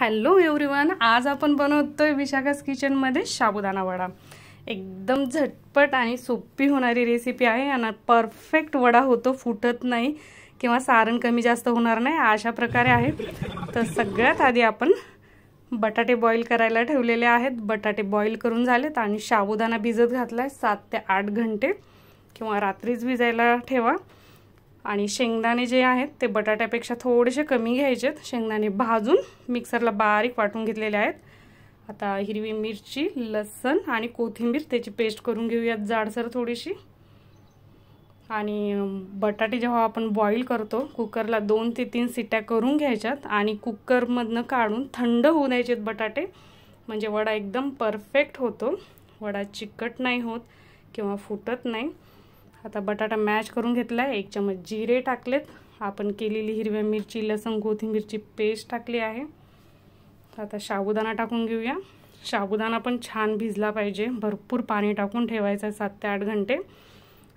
hello everyone आज आपण बनवतोय विशाखास किचनमध्ये साबुदाणा वडा एकदम झटपट आणि सोपी होणारी रेसिपी आहे आणि परफेक्ट वडा होतो फुटत नाही किंवा सारण कमी जास्त होणार नाही अशा प्रकारे आहे तर सगळ्यात आधी आपण बटाटे बॉईल करायला ठेवलेले आहेत बटाटे बॉईल करून झालेत आणि शाबुदाना भिजत घातला आहे सात ते आठ घंटे किंवा रात्रीच भिजायला ठेवा आणि शेंगदाणे जे आहेत ते बटाट्यापेक्षा थोडेसे कमी घ्यायचेत शेंगदाणे भाजून मिक्सरला बारीक वाटून घेतलेले आहेत आता हिरवी मिरची लसण आणि कोथिंबीर त्याची पेस्ट करून घेऊयात जाडसर थोडीशी आणि बटाटे जेव्हा आपण बॉईल करतो कुकरला दोन ते तीन सिट्या करून घ्यायच्यात आणि कुकरमधनं काढून थंड होऊ द्यायचेत बटाटे म्हणजे वडा एकदम परफेक्ट होतो वडा चिकट नाही होत किंवा फुटत नाही आता बटाटा मॅश करून घेतला आहे एक चमच जिरे टाकलेत आपण केलेली हिरव्या मिरची लसूण कोथिंबीरची पेस्ट टाकली आहे आता साबुदाणा टाकून घेऊया साबुदाणा पण छान भिजला पाहिजे भरपूर पाणी टाकून ठेवायचं सात ते आठ घंटे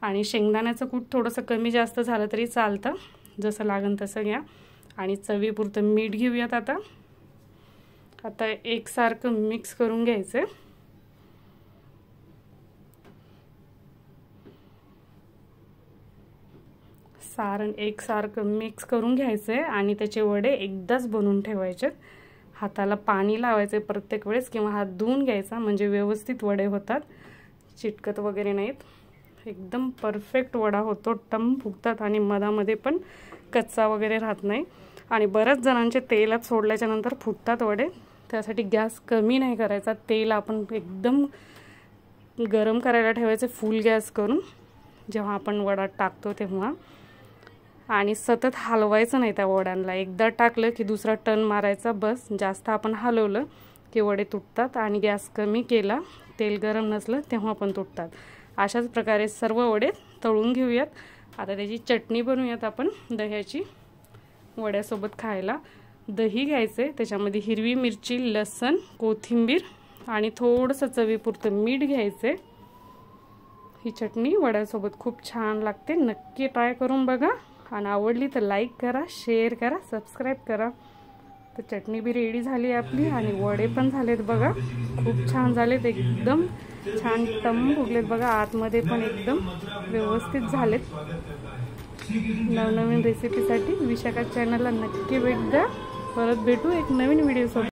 आणि शेंगदाण्याचं कूट थोडंसं कमी जास्त झालं तरी चालतं जसं लागेल तसं घ्या आणि चवीपुरतं मीठ घेऊयात आता आता एकसारखं मिक्स करून घ्यायचं सारण एकसारखं मिक्स करून घ्यायचं आहे आणि त्याचे वडे एकदाच बनवून ठेवायचे हाताला पाणी लावायचे प्रत्येक वेळेस किंवा हात धुवून घ्यायचा म्हणजे व्यवस्थित वडे होतात चिटकत वगैरे नाहीत एकदम परफेक्ट वडा होतो टम फुगतात आणि मधामध्ये पण कच्चा वगैरे राहत नाही आणि बऱ्याच जणांचे तेलात सोडल्याच्यानंतर फुटतात वडे त्यासाठी गॅस कमी नाही करायचा तेल आपण एकदम गरम करायला ठेवायचे फुल गॅस करून जेव्हा आपण वडा टाकतो तेव्हा आणि सतत हलवायचं नाही त्या वड्यांना एकदा टाकलं की दुसरा टन मारायचा बस जास्त आपण हलवलं की वडे तुटतात आणि गॅस कमी केला तेल गरम नसलं तेव्हा पण तुटतात अशाच प्रकारे सर्व वडे तळून घेऊयात आता त्याची चटणी बनवूयात आपण दह्याची वड्यासोबत खायला दही घ्यायचे त्याच्यामध्ये हिरवी मिरची लसण कोथिंबीर आणि थोडंसं चवीपुरतं मीठ घ्यायचे ही चटणी वड्यासोबत खूप छान लागते नक्की ट्राय करून बघा आणि आवडली तर लाईक करा शेअर करा सबस्क्राईब करा तर चटणी बी रेडी झाली आपली आणि वडे पण झालेत बघा खूप छान झालेत एकदम छान तम उगलेत बघा आतमध्ये पण एकदम व्यवस्थित झालेत नवनवीन रेसिपीसाठी विशाखा चॅनलला नक्की भेट द्या परत भेटू एक नवीन व्हिडिओसोबत